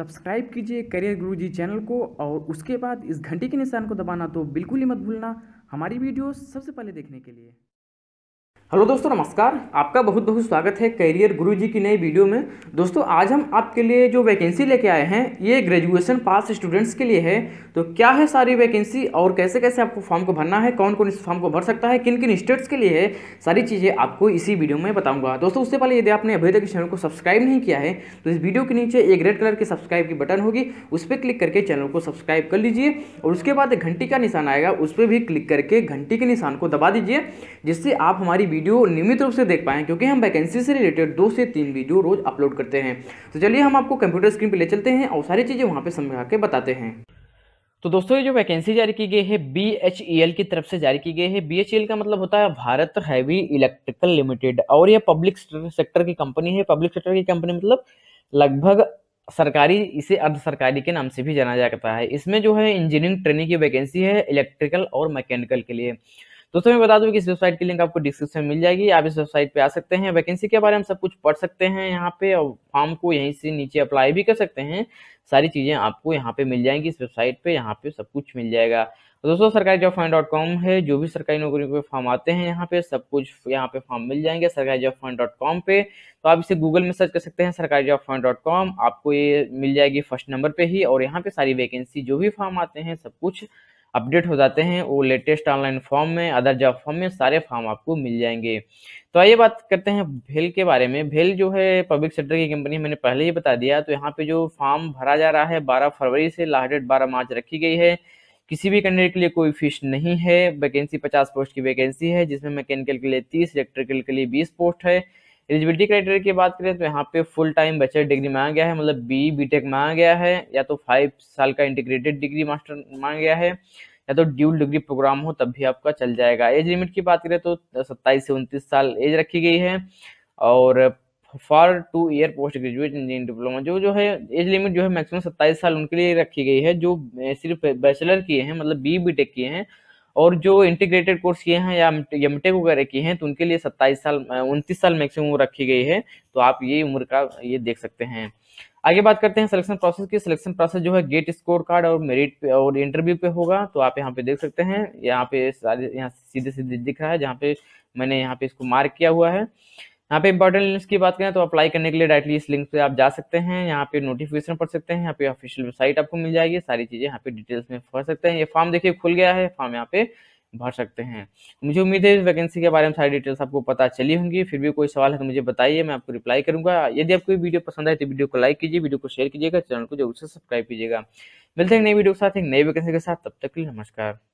subscribe कीजिए career गुरु जी channel को और उसके बाद इस घंटे के निशान को दबाना तो बिल्कुल ही मत भूलना हमारी वीडियो सबसे पहले देखने के लिए हेलो दोस्तों नमस्कार आपका बहुत बहुत स्वागत है कैरियर गुरुजी की नई वीडियो में दोस्तों आज हम आपके लिए जो वैकेंसी लेके आए हैं ये ग्रेजुएशन पास स्टूडेंट्स के लिए है तो क्या है सारी वैकेंसी और कैसे कैसे आपको फॉर्म को भरना है कौन कौन इस फॉर्म को भर सकता है किन किन स्टेट्स के लिए है सारी चीज़ें आपको इसी वीडियो में बताऊँगा दोस्तों उससे पहले यदि आपने अभी तक इस चैनल को सब्सक्राइब नहीं किया है तो इस वीडियो के नीचे एक रेड कलर की सब्सक्राइब की बटन होगी उस पर क्लिक करके चैनल को सब्सक्राइब कर लीजिए और उसके बाद घंटी का निशान आएगा उस पर भी क्लिक करके घंटी के निशान को दबा दीजिए जिससे आप हमारी वीडियो नियमित रूप से देख पाएँ क्योंकि हम वैकेंसी से रिलेटेड दो से तीन वीडियो रोज़ अपलोड करते हैं तो चलिए हम आपको कंप्यूटर स्क्रीन पर ले चलते हैं और सारी चीज़ें वहाँ पर समझा के बताते हैं तो दोस्तों ये जो वैकेंसी जारी की गई है बी e की तरफ से जारी की गई है बी e का मतलब होता है भारत हैवी इलेक्ट्रिकल लिमिटेड और ये पब्लिक सेक्टर की कंपनी है पब्लिक सेक्टर की कंपनी मतलब लगभग सरकारी इसे अर्ध सरकारी के नाम से भी जाना जाता है इसमें जो है इंजीनियरिंग ट्रेनिंग की वैकेंसी है इलेक्ट्रिकल और मैकेनिकल के लिए दोस्तों मैं बता दूं कि इस वेबसाइट की लिंक आपको डिस्क्रिप्शन मिल जाएगी आप इस वेबसाइट पे आ सकते हैं वैकेंसी के बारे में सब कुछ पढ़ सकते हैं यहाँ पे और फॉर्म को यहीं से नीचे अप्लाई भी कर सकते हैं सारी चीज़ें आपको यहाँ पे मिल जाएंगी इस वेबसाइट पे यहाँ पे सब कुछ मिल जाएगा तो दोस्तों सरकारी जॉब फंड डॉट कॉम है जो भी सरकारी नौकरी के फॉर्म आते हैं यहाँ पे सब कुछ यहाँ पे फॉर्म मिल जाएंगे सरकारी जॉब फंड डॉट कॉम पे तो आप इसे गूगल में सर्च कर सकते हैं सरकारी जॉब फंड डॉट कॉम आपको ये मिल जाएगी फर्स्ट नंबर पे ही और यहाँ पे सारी वैकेंसी जो भी फॉर्म आते हैं सब कुछ अपडेट हो जाते हैं वो लेटेस्ट ऑनलाइन फॉर्म में अदर जॉब फॉर्म में सारे फॉर्म आपको मिल जाएंगे तो आइए बात करते हैं भेल के बारे में भेल जो है पब्लिक सेक्टर की कंपनी मैंने पहले ही बता दिया तो यहाँ पे जो फॉर्म भरा जा रहा है बारह फरवरी से लास्ट डेट बारह मार्च रखी गई है किसी भी कैंडिडेट के लिए कोई फीस नहीं है वैकेंसी पचास पोस्ट की वैकेंसी है जिसमें मैकेनिकल के लिए तीस इलेक्ट्रिकल के लिए बीस पोस्ट है एलिजिबिलिटी क्राइटेरिया की बात करें तो यहाँ पे फुल टाइम बैचलर डिग्री मांगा गया है मतलब बी टेक मांगा गया है या तो फाइव साल का इंटीग्रेटेड डिग्री मास्टर मांगा गया है या तो ड्यूल डिग्री प्रोग्राम हो तब भी आपका चल जाएगा एज लिमिट की बात करें तो सत्ताईस से उनतीस साल एज रखी गई है और for two year post graduate engineering diploma जो जो है एज लिमिट जो है मैक्सिमम सत्ताईस साल उनके लिए रखी गई है जो सिर्फ बैचलर किए हैं मतलब बी बी टेक किए हैं और जो इंटीग्रेटेड कोर्स किए हैं या टेक e वगैरह किए हैं तो उनके लिए सत्ताईस साल उनतीस साल मैक्सिमम रखी गई है तो आप ये उम्र का ये देख सकते हैं आगे बात करते हैं सिलेक्शन प्रोसेस की सिलेक्शन प्रोसेस जो है गेट स्कोर कार्ड और मेरिट पे और इंटरव्यू पे होगा तो आप यहाँ पे देख सकते हैं यहाँ पे सारे यहाँ सीधे सीधे दिख रहा है जहाँ पे मैंने यहाँ पे इसको मार्क किया हुआ है यहाँ पे इंपॉर्टेंट लिंक्स की बात करें तो अप्लाई करने के लिए डायरेक्टली इस लिंक पे आप जा सकते हैं यहाँ पे नोटिफिकेशन पढ़ सकते हैं यहाँ पे ऑफिशियल वेबसाइट आपको मिल जाएगी सारी चीज़ें यहाँ पे डिटेल्स में भर सकते हैं ये फॉर्म देखिए खुल गया है फॉर्म यहाँ पे भर सकते हैं मुझे उम्मीद है इस वैकेंसी के बारे में सारी डिटेल्स आपको पता चली होंगी फिर भी कोई सवाल है तो मुझे बताइए मैं आपको रिप्लाई करूंगा यदि आपको वीडियो पसंद आए तो वीडियो को लाइक कीजिए वीडियो को शेयर कीजिएगा चैनल को जरूर से सब्सक्राइब कीजिएगा मिलते हैं नई वीडियो के साथ एक नई वैकेंसी के साथ तब तक के लिए नमस्कार